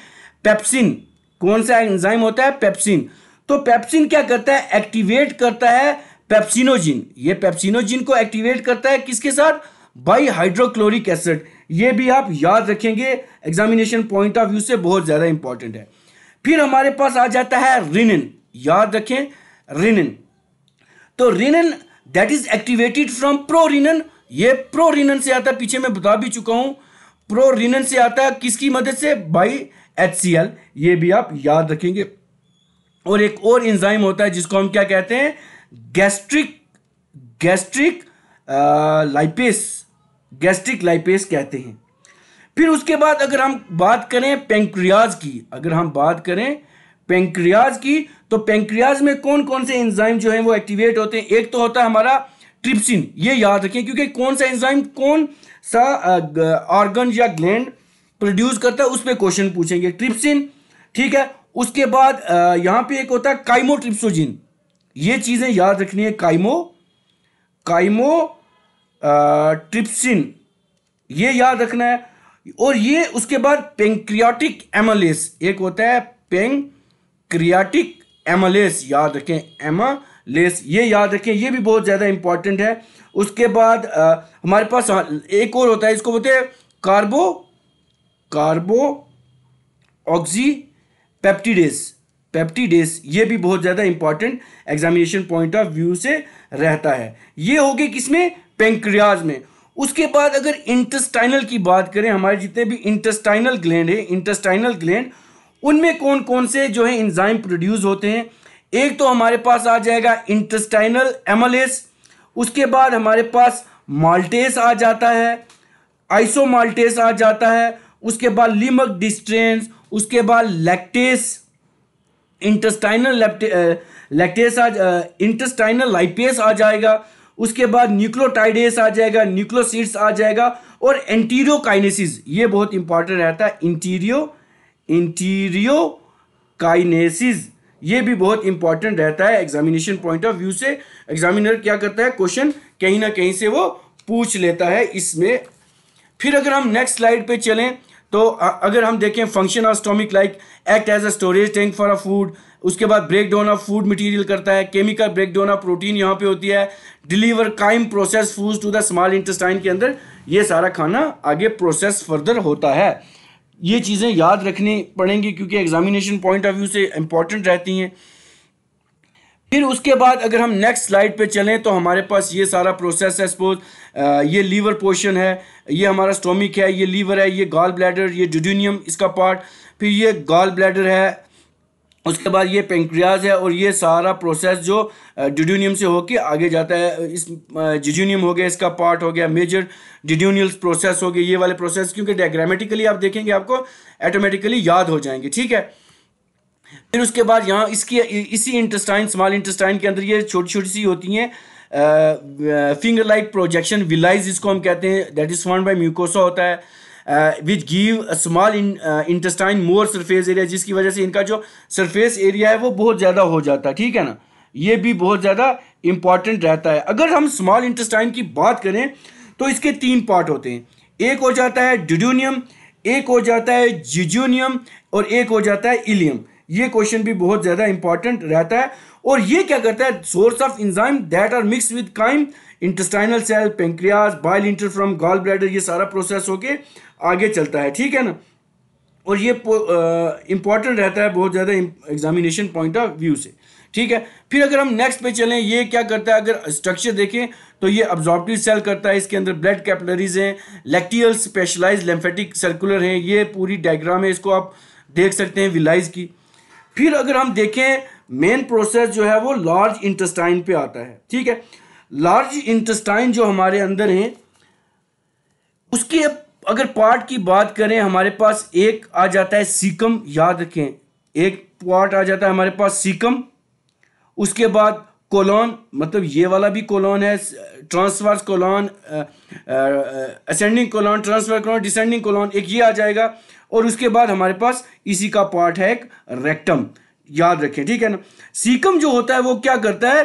पेप्सिन कौन सा इंजाइम होता है पेप्सिन तो पेप्सिन क्या करता है एक्टिवेट करता है पेप्सिनोजिन ये पेप्सिनोजिन को एक्टिवेट करता है किसके साथ बाई हाइड्रोक्लोरिक एसिड ये भी आप याद रखेंगे एग्जामिनेशन पॉइंट ऑफ व्यू से बहुत ज़्यादा इंपॉर्टेंट है फिर हमारे पास आ जाता है रिनिन याद रखें रिनिन तो rennin that is activated from pro rennin ये प्रो रिनन से आता है पीछे मैं बता भी चुका हूं प्रो रिनन से आता है किसकी मदद से बाई एच सी एल ये भी आप याद रखेंगे और एक और इंजाइम होता है जिसको हम क्या कहते हैं gastric gastric lipase gastric lipase कहते हैं फिर उसके बाद अगर हम बात करें पेंक्रियाज की अगर हम बात करें पेंक्रियाज की तो पेंक्रियाज में कौन कौन से इंजाइम जो है वो एक्टिवेट होते हैं एक तो होता है हमारा ट्रिप्सिन ये याद रखें क्योंकि कौन सा एंजाइम कौन सा ऑर्गन या ग्लैंड प्रोड्यूस करता है उस पर क्वेश्चन पूछेंगे ट्रिप्सिन ठीक है उसके बाद यहां पे एक होता है काइमोट्रिप्सोजिन ये चीज़ें याद रखनी है काइमो काइमो ट्रिप्सिन ये याद रखना है और ये उसके बाद पेंक्रियाटिक एमलेस एक होता है पेंक्रियाटिक एमलेस याद रखें एमा लेस ये याद रखें ये भी बहुत ज़्यादा इंपॉर्टेंट है उसके बाद आ, हमारे पास हाँ, एक और होता है इसको बोलते हैं कार्बो कार्बो ऑक्सी पेप्टीडेस पेप्टीडेस ये भी बहुत ज़्यादा important examination point of view से रहता है ये हो गए किसमें पेंक्रियाज में उसके बाद अगर इंटेस्टाइनल की बात करें हमारे जितने भी इंटेस्टाइनल ग्लैंड है इंटेस्टाइनल ग्लैंड उनमें कौन कौन से जो है इंजाइम प्रोड्यूस होते हैं एक तो हमारे पास आ जाएगा इंटेस्टाइनल एमलेस उसके बाद हमारे पास माल्टेस आ जाता है माल्टेस आ जाता है उसके बाद लिमक डिस्ट्रेंस उसके बाद लैक्टेस इंटेस्टाइनल लैक्टेस आ इंटेस्टाइनल लाइपेस आ जाएगा उसके बाद न्यूक्लोटाइडेस आ जाएगा न्यूक्लोसिड्स आ जाएगा और एंटीरियोकाइनेसिस ये बहुत इंपॉर्टेंट रहता है इंटीरियो इंटीरियो काइनेसिस ये भी बहुत इंपॉर्टेंट रहता है एग्जामिनेशन पॉइंट ऑफ व्यू से एग्जामिनर क्या करता है क्वेश्चन कहीं ना कहीं से वो पूछ लेता है इसमें फिर अगर हम नेक्स्ट स्लाइड पे चलें तो अगर हम देखें function of stomach like act as a storage tank for a food उसके बाद break down of food material करता है chemical break down of protein यहाँ पे होती है deliver chyme process food to the small intestine के अंदर ये सारा खाना आगे प्रोसेस फर्दर होता है ये चीज़ें याद रखनी पड़ेंगी क्योंकि एग्जामिनेशन पॉइंट ऑफ व्यू से इम्पॉर्टेंट रहती हैं फिर उसके बाद अगर हम नेक्स्ट स्लाइड पे चलें तो हमारे पास ये सारा प्रोसेस है सपोज ये लीवर पोर्शन है ये हमारा स्टोमिक है ये लीवर है ये गॉल ब्लैडर ये जुडूनियम इसका पार्ट फिर ये गॉल ब्लैडर है उसके बाद ये पेंक्रियाज है और ये सारा प्रोसेस जो डिड्यूनियम से होके आगे जाता है इस जिड्यूनियम हो गया इसका पार्ट हो गया मेजर डिड्यूनियल प्रोसेस हो गया ये वाले प्रोसेस क्योंकि डायग्रामेटिकली आप देखेंगे आपको ऑटोमेटिकली याद हो जाएंगे ठीक है फिर उसके बाद यहाँ इसकी इसी इंटेस्टाइन स्मॉल इंटेस्टाइन के अंदर ये छोटी छोटी सी होती हैं फिंगर लाइक प्रोजेक्शन विलाइज इसको हम कहते हैं that is found by mucosa होता है which give small intestine more surface area जिसकी वजह से इनका जो सरफेस एरिया है वो बहुत ज़्यादा हो जाता है ठीक है ना ये भी बहुत ज़्यादा इंपॉर्टेंट रहता है अगर हम स्मॉल इंटेस्टाइन की बात करें तो इसके तीन पार्ट होते हैं एक हो जाता है डिडोनियम एक हो जाता है जिजोनियम और एक हो जाता है इलियम ये क्वेश्चन भी बहुत ज़्यादा इंपॉर्टेंट रहता है और ये क्या करता है source of enzyme that are mix with chyme intestinal cell pancreas bile enter from gall bladder ये सारा प्रोसेस होके आगे चलता है ठीक है ना और ये इंपॉर्टेंट रहता है बहुत ज़्यादा एग्जामिनेशन पॉइंट ऑफ व्यू से ठीक है फिर अगर हम नेक्स्ट पे चलें ये क्या करता है अगर स्ट्रक्चर देखें तो ये अब्जॉर्बिव सेल करता है इसके अंदर ब्लड कैपलरीज हैं लेक्टियल स्पेशलाइज लेम्फेटिक सर्कुलर हैं ये पूरी डायग्राम है इसको आप देख सकते हैं विलाइज की फिर अगर हम देखें मेन प्रोसेस जो है वो लार्ज इंटेस्टाइन पे आता है ठीक है लार्ज इंटस्टाइन जो हमारे अंदर हैं उसके अगर पार्ट की बात करें हमारे पास एक आ जाता है सीकम याद रखें एक पार्ट आ जाता है हमारे पास सीकम उसके बाद कोलोन मतलब ये वाला भी कोलोन है transverse colon ascending colon transverse colon descending colon एक ये आ जाएगा और उसके बाद हमारे पास इसी का पार्ट है एक रेक्टम याद रखें ठीक है ना सीकम जो होता है वो क्या करता है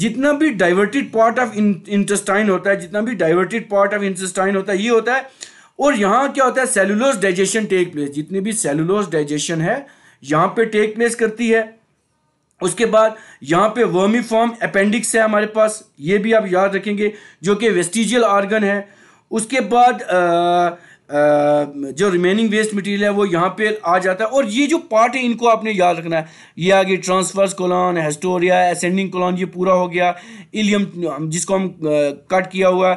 जितना भी डाइवर्टेड पार्ट ऑफ इंटेस्टाइन होता है जितना भी डाइवर्टेड पार्ट ऑफ इंटेस्टाइन होता है ये होता है और यहाँ क्या होता है सेलुलोज डाइजेशन टेक प्लेस जितनी भी सेलुलोज डाइजेशन है यहाँ पे टेक प्लेस करती है उसके बाद यहाँ पे वर्मी फॉर्म अपेंडिक्स है हमारे पास ये भी आप याद रखेंगे जो कि वेस्टिजियल आर्गन है उसके बाद आ, जो रिमेनिंग वेस्ट मटेरियल है वो यहाँ पे आ जाता है और ये जो पार्ट है इनको आपने याद रखना है ये आगे ट्रांसफर्स कॉलॉन हेस्टोरिया एसेंडिंग कॉलॉन ये पूरा हो गया इलियम जिसको हम कट किया हुआ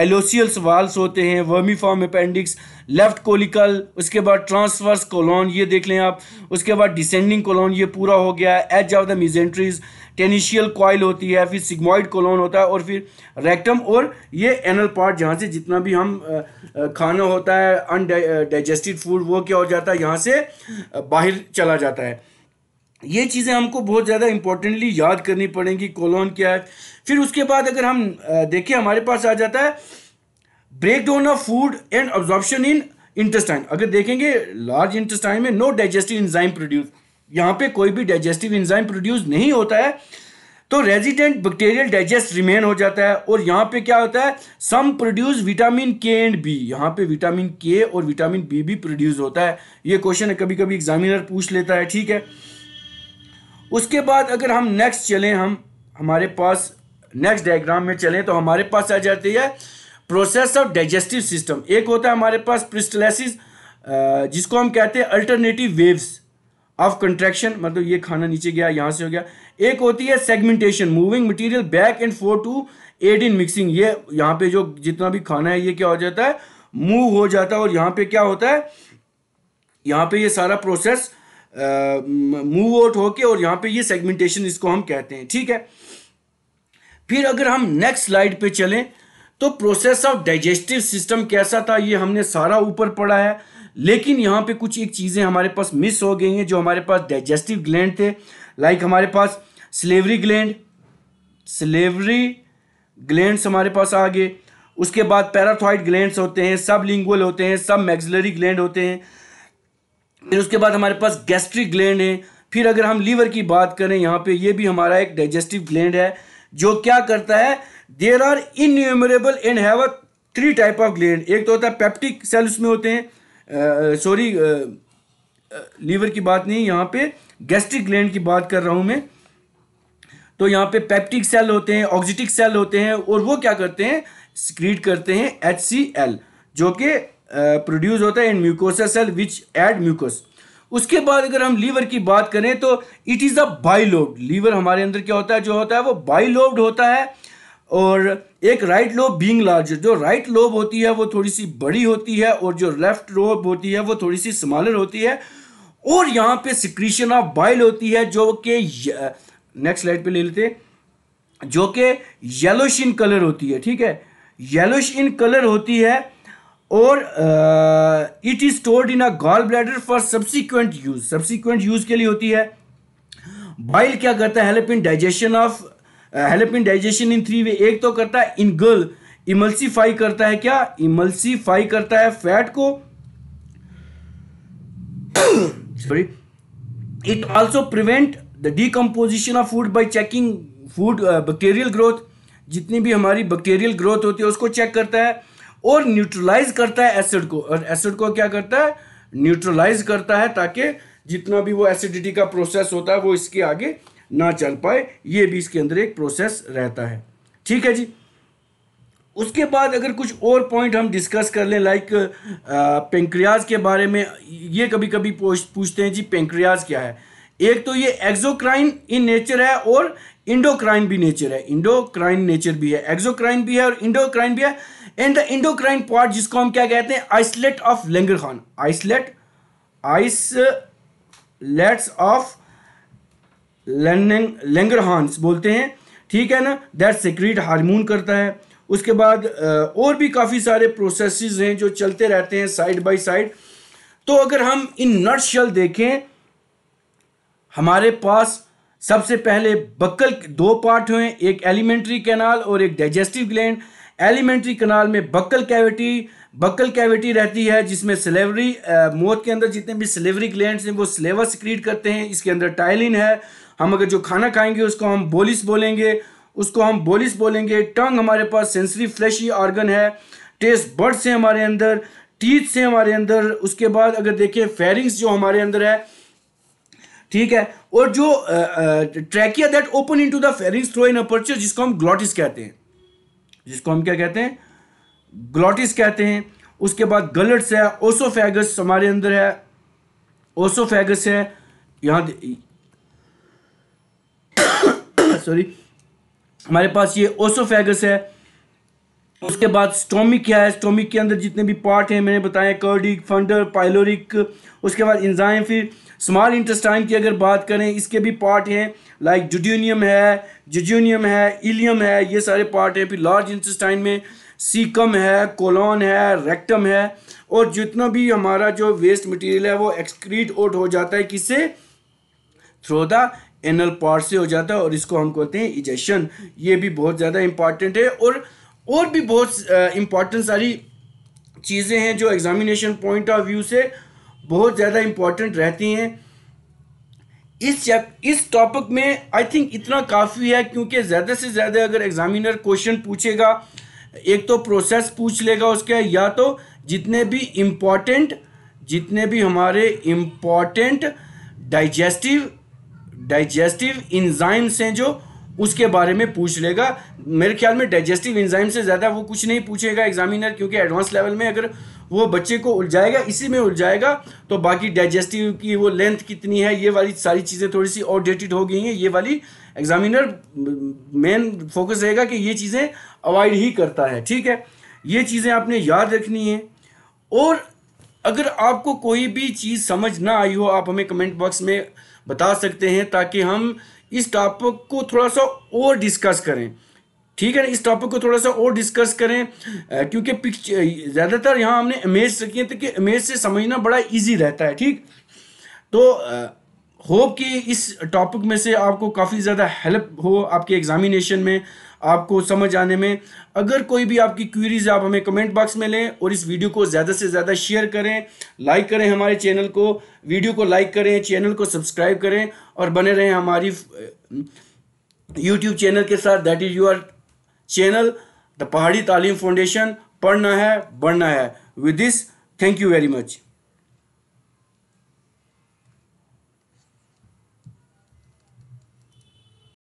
एलोसियल्स वाल्स होते हैं वर्मी फॉर्म अपेंडिक्स लेफ्ट कोलिकल उसके बाद ट्रांसफर्स कॉलॉन ये देख लें आप उसके बाद डिसेंडिंग कॉलॉन ये पूरा हो गया एज ऑफ द मिजेंट्रीज टेनिशियल कॉयल होती है फिर सिग्मोइड कोलोन होता है और फिर रेक्टम और ये एनल पार्ट जहाँ से जितना भी हम खाना होता है अनडाइजेस्टेड फूड वो क्या हो जाता है यहाँ से बाहर चला जाता है ये चीज़ें हमको बहुत ज़्यादा इम्पोर्टेंटली याद करनी पड़ेंगी कोलोन क्या है फिर उसके बाद अगर हम देखें हमारे पास आ जाता है break down of food and absorption in intestine अगर देखेंगे लार्ज इंटेस्टाइन में नो डाइजेस्टिव इंजाइम प्रोड्यूस यहाँ पे कोई भी डाइजेस्टिव इंजाइम प्रोड्यूस नहीं होता है तो रेजिडेंट बैक्टीरियल डाइजेस्ट रिमेन हो जाता है और यहाँ पे क्या होता है some produce vitamin K and B यहाँ पे विटामिन के और विटामिन बी भी प्रोड्यूस होता है ये क्वेश्चन कभी कभी एग्जामिनर पूछ लेता है ठीक है उसके बाद अगर हम नेक्स्ट चलें हम हमारे पास नेक्स्ट डायग्राम में चलें तो हमारे पास आ जाती है प्रोसेस ऑफ डाइजेस्टिव सिस्टम एक होता है हमारे पास प्रिस्टलाइसिस जिसको हम कहते हैं अल्टरनेटिव वेव्स ऑफ कंट्रेक्शन मतलब ये खाना नीचे गया यहाँ से हो गया एक होती है segmentation moving material back and forth to aid in mixing ये यहाँ पे जो जितना भी खाना है ये क्या हो जाता है मूव हो जाता है और यहाँ पे क्या होता है यहाँ पे ये सारा प्रोसेस मूव आउट होके और यहाँ पे ये सेगमेंटेशन इसको हम कहते हैं ठीक है फिर अगर हम नेक्स्ट स्लाइड पे चलें तो प्रोसेस ऑफ डाइजेस्टिव सिस्टम कैसा था ये हमने सारा ऊपर पढ़ा है लेकिन यहाँ पे कुछ एक चीज़ें हमारे पास मिस हो गई हैं जो हमारे पास डाइजेस्टिव ग्लैंड थे लाइक हमारे पास स्लेवरी ग्लैंड स्लेवरी ग्लैंड हमारे पास आ गए उसके बाद पैराथॉइड ग्लैंड होते हैं सब लिंगुअल होते हैं सब मैक्सिलरी ग्लैंड होते हैं फिर उसके बाद हमारे पास गैस्ट्रिक ग्लैंड है फिर अगर हम लीवर की बात करें यहाँ पे ये भी हमारा एक डाइजेस्टिव ग्लैंड है जो क्या करता है there are innumerable and have three type of gland एक तो होता है पेप्टिक सेल उसमें होते हैं सॉरी लीवर की बात नहीं यहाँ पे गैस्ट्रिक ग्लैंड की बात कर रहा हूँ मैं तो यहाँ पे पेप्टिक सेल होते हैं ऑक्जिटिक सेल होते हैं और वो क्या करते हैं स्क्रीट करते हैं एच जो कि प्रोड्यूस होता है in mucosa cell which aid mucus उसके बाद अगर हम लीवर की बात करें तो it is a bilobed liver हमारे अंदर क्या होता है जो होता है वो बाइलोब्ड होता है और एक राइट लोब बींग लार्जर जो राइट लोब होती है वो थोड़ी सी बड़ी होती है और जो लेफ्ट लोब होती है वो थोड़ी सी स्मॉलर होती है और यहाँ पे सिक्रीशन ऑफ बाइल होती है जो कि नेक्स्ट स्लाइड पे ले लेते जो कि येलोश इन कलर होती है ठीक है येलोश इन कलर होती है और it is stored in a gall bladder for subsequent use subsequent use के लिए होती है बाइल क्या करता है help in digestion of help in digestion in three way एक तो करता है इन गर्ल इमल्सीफाई करता है क्या इमल्सीफाई करता है फैट को sorry it also prevent the decomposition of food by checking food bacterial growth जितनी भी हमारी बैक्टीरियल ग्रोथ होती है उसको चेक करता है और न्यूट्रलाइज करता है एसिड को और एसिड को क्या करता है न्यूट्रलाइज करता है ताकि जितना भी वो एसिडिटी का प्रोसेस होता है वो इसके आगे ना चल पाए ये भी इसके अंदर एक प्रोसेस रहता है ठीक है जी उसके बाद अगर कुछ और पॉइंट हम डिस्कस कर लें लाइक पेंक्रियाज के बारे में ये कभी कभी पूछते हैं जी पेंक्रियाज क्या है एक तो ये एक्जोक्राइन इन नेचर है और इंडोक्राइन भी नेचर है इंडोक्राइन नेचर भी है एक्जोक्राइन भी है और इंडोक्राइन भी है एंड द इंडोक्राइन पार्ट जिसको हम क्या कहते हैं islet of Langerhans islet islets of Langerhans बोलते हैं ठीक है ना दैट सिक्रीट हार्मोन करता है उसके बाद और भी काफ़ी सारे प्रोसेसेस हैं जो चलते रहते हैं साइड बाय साइड तो अगर हम इन नटशल देखें हमारे पास सबसे पहले बक्कल दो पार्ट हुए एक एलिमेंट्री कैनाल और एक डाइजेस्टिव ग्लैंड एलिमेंट्री कैनाल में बक्कल कैविटी बक्कल कैविटी रहती है जिसमें सिलेवरी मौत के अंदर जितने भी सिलेवरी ग्लैंड्स हैं वो सिलेवर सिक्रीट करते हैं इसके अंदर टाइलिन है हम अगर जो खाना खाएंगे उसको हम बोलिस बोलेंगे उसको हम बोलिस बोलेंगे टंग हमारे पास सेंसरी फ्लैशी ऑर्गन है टेस्ट बर्ड्स से हमारे अंदर टीथ से हमारे अंदर उसके बाद अगर देखें फेरिंग्स जो हमारे अंदर है ठीक है और जो trachea that open into the pharynx through in aperture जिसको हम ग्लॉटिस कहते हैं जिसको हम क्या कहते हैं ग्लॉटिस कहते हैं उसके बाद गलट्स है ओसोफेगस हमारे अंदर है ओसोफेगस है यहाँ सॉरी हमारे पास ये ओसोफेगस है उसके बाद स्टोमिक क्या है स्टोमिक के अंदर जितने भी पार्ट हैं मैंने बताया कर्डिक फंडर पाइलोरिक उसके बाद इंजाइम फिर स्मॉल इंटेस्टाइन की अगर बात करें इसके भी पार्ट हैं लाइक जुड्यूनियम है जुजूनियम है इलियम है ये सारे पार्ट हैं फिर लार्ज इंटेस्टाइन में सीकम है कोलोन है रेक्टम है और जितना भी हमारा जो वेस्ट मटेरियल है वो एक्सक्रीट आउट हो जाता है किससे थ्रो द एनल पार्ट से हो जाता है और इसको हम कहते हैं इजेशन ये भी बहुत ज़्यादा इम्पॉर्टेंट है और और भी बहुत इम्पॉर्टेंट सारी चीज़ें हैं जो एग्जामिनेशन पॉइंट ऑफ व्यू से बहुत ज़्यादा इम्पॉर्टेंट रहती हैं इस चैप इस टॉपिक में आई थिंक इतना काफ़ी है क्योंकि ज़्यादा से ज़्यादा अगर एग्जामिनर क्वेश्चन पूछेगा एक तो प्रोसेस पूछ लेगा उसके या तो जितने भी इम्पॉर्टेंट जितने भी हमारे इम्पॉर्टेंट डाइजेस्टिव डाइजेस्टिव इंजाइम्स हैं जो उसके बारे में पूछ लेगा मेरे ख्याल में डाइजेस्टिव इंजाइम से ज़्यादा वो कुछ नहीं पूछेगा एग्जामिनर क्योंकि एडवांस लेवल में अगर वो बच्चे को उलझाएगा इसी में उलझाएगा तो बाकी डाइजेस्टिव की वो लेंथ कितनी है ये वाली सारी चीज़ें थोड़ी सी आउटडेटेड हो गई हैं ये वाली एग्जामिनर मेन फोकस रहेगा कि ये चीज़ें अवॉइड ही करता है ठीक है ये चीज़ें आपने याद रखनी है और अगर आपको कोई भी चीज़ समझ ना आई हो आप हमें कमेंट बॉक्स में बता सकते हैं ताकि हम इस टॉपिक को थोड़ा सा और डिस्कस करें ठीक है ना इस टॉपिक को थोड़ा सा और डिस्कस करें क्योंकि पिक्चर ज़्यादातर यहाँ हमने इमेज रखी है तो कि इमेज से समझना बड़ा इजी रहता है ठीक तो होप कि इस टॉपिक में से आपको काफ़ी ज़्यादा हेल्प हो आपके एग्ज़ामिनेशन में आपको समझ आने में अगर कोई भी आपकी क्वीरीज आप हमें कमेंट बॉक्स में लें और इस वीडियो को ज़्यादा से ज़्यादा शेयर करें लाइक करें हमारे चैनल को वीडियो को लाइक करें चैनल को सब्सक्राइब करें और बने रहें हमारी यूट्यूब चैनल के साथ that is your channel the Pahadi Taleem foundation पढ़ना है बढ़ना है with this thank you very much